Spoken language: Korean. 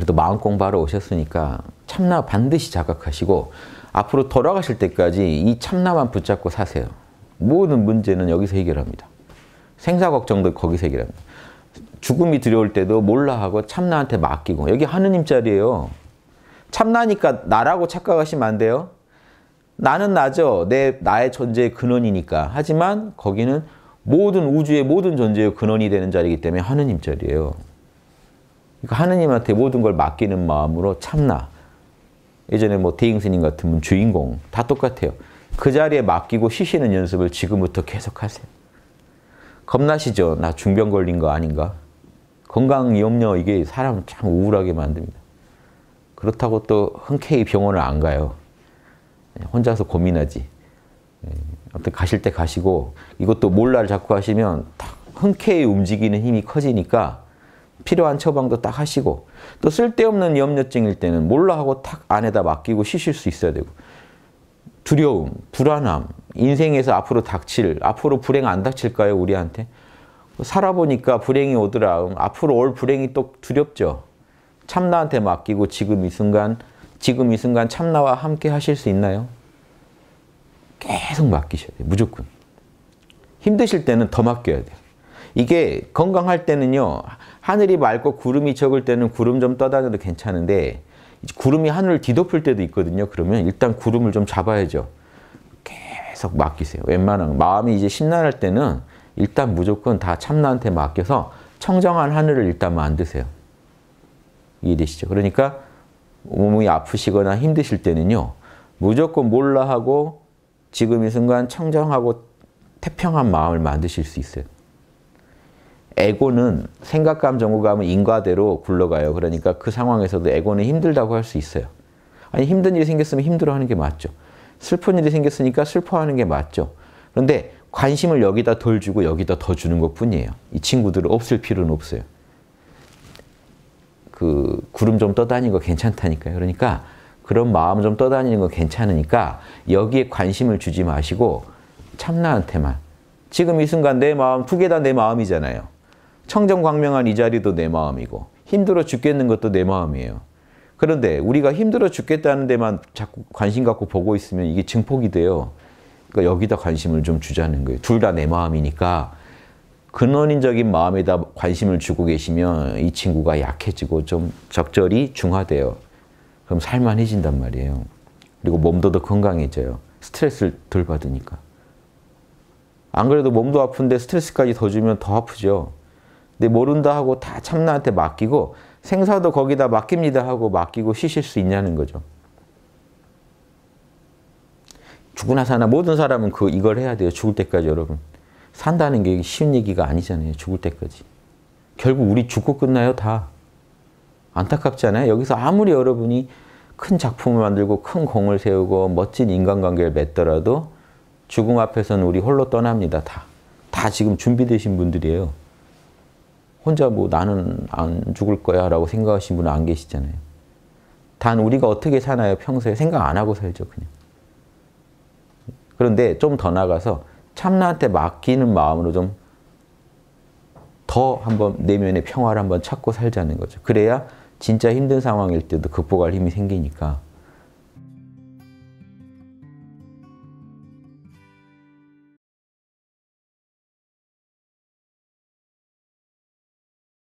그래도 마음 공부하러 오셨으니까 참나 반드시 자각하시고 앞으로 돌아가실 때까지 이 참나만 붙잡고 사세요. 모든 문제는 여기서 해결합니다. 생사 걱정도 거기서 해결합니다. 죽음이 두려울 때도 몰라 하고 참나한테 맡기고 여기 하느님 자리예요. 참나니까 나라고 착각하시면 안 돼요. 나는 나죠. 내 나의 존재의 근원이니까. 하지만 거기는 모든 우주의 모든 존재의 근원이 되는 자리이기 때문에 하느님 자리예요. 그러니까 하느님한테 모든 걸 맡기는 마음으로 참나. 예전에 뭐 대행스님 같은 주인공 다 똑같아요. 그 자리에 맡기고 쉬시는 연습을 지금부터 계속 하세요. 겁나시죠? 나 중병 걸린 거 아닌가? 건강 염려 이게 사람 참 우울하게 만듭니다. 그렇다고 또 흔쾌히 병원을 안 가요. 예, 혼자서 고민하지. 예, 아무튼 가실 때 가시고 이것도 몰라를 자꾸 하시면 흔쾌히 움직이는 힘이 커지니까 필요한 처방도 딱 하시고 또 쓸데없는 염려증일 때는 몰라 하고 탁 안에다 맡기고 쉬실 수 있어야 되고 두려움, 불안함, 인생에서 앞으로 닥칠, 앞으로 불행 안 닥칠까요 우리한테? 살아보니까 불행이 오더라. 앞으로 올 불행이 또 두렵죠. 참나한테 맡기고 지금 이 순간, 지금 이 순간 참나와 함께 하실 수 있나요? 계속 맡기셔야 돼요. 무조건. 힘드실 때는 더 맡겨야 돼요. 이게 건강할 때는요. 하늘이 맑고 구름이 적을 때는 구름 좀 떠다녀도 괜찮은데 구름이 하늘을 뒤덮을 때도 있거든요. 그러면 일단 구름을 좀 잡아야죠. 계속 맡기세요. 웬만하면 마음이 이제 심란할 때는 일단 무조건 다 참나한테 맡겨서 청정한 하늘을 일단 만드세요. 이해되시죠? 그러니까 몸이 아프시거나 힘드실 때는요. 무조건 몰라 하고 지금 이 순간 청정하고 태평한 마음을 만드실 수 있어요. 에고는 생각감, 정보감은 인과대로 굴러가요. 그러니까 그 상황에서도 에고는 힘들다고 할 수 있어요. 아니 힘든 일이 생겼으면 힘들어하는 게 맞죠. 슬픈 일이 생겼으니까 슬퍼하는 게 맞죠. 그런데 관심을 여기다 덜 주고 여기다 더 주는 것뿐이에요. 이 친구들을 없을 필요는 없어요. 그 구름 좀 떠다니는 거 괜찮다니까요. 그러니까 그런 마음 좀 떠다니는 거 괜찮으니까 여기에 관심을 주지 마시고 참나한테만 지금 이 순간 내 마음 두 개 다 내 마음이잖아요. 청정광명한 이 자리도 내 마음이고 힘들어 죽겠는 것도 내 마음이에요. 그런데 우리가 힘들어 죽겠다는 데만 자꾸 관심 갖고 보고 있으면 이게 증폭이 돼요. 그러니까 여기다 관심을 좀 주자는 거예요. 둘 다 내 마음이니까 근원인적인 마음에다 관심을 주고 계시면 이 친구가 약해지고 좀 적절히 중화돼요. 그럼 살만해진단 말이에요. 그리고 몸도 더 건강해져요. 스트레스를 덜 받으니까. 안 그래도 몸도 아픈데 스트레스까지 더 주면 더 아프죠. 근데 네, 모른다 하고 다 참나한테 맡기고 생사도 거기다 맡깁니다 하고 맡기고 쉬실 수 있냐는 거죠. 죽으나 사나 모든 사람은 그 이걸 해야 돼요. 죽을 때까지 여러분. 산다는 게 쉬운 얘기가 아니잖아요. 죽을 때까지. 결국 우리 죽고 끝나요. 다. 안타깝지 않아요? 여기서 아무리 여러분이 큰 작품을 만들고 큰 공을 세우고 멋진 인간관계를 맺더라도 죽음 앞에서는 우리 홀로 떠납니다. 다. 다 지금 준비되신 분들이에요. 혼자 뭐 나는 안 죽을 거야 라고 생각하신 분은 안 계시잖아요. 단 우리가 어떻게 사나요? 평소에 생각 안 하고 살죠, 그냥. 그런데 좀 더 나가서 참나한테 맡기는 마음으로 좀 더 한번 내면의 평화를 한번 찾고 살자는 거죠. 그래야 진짜 힘든 상황일 때도 극복할 힘이 생기니까.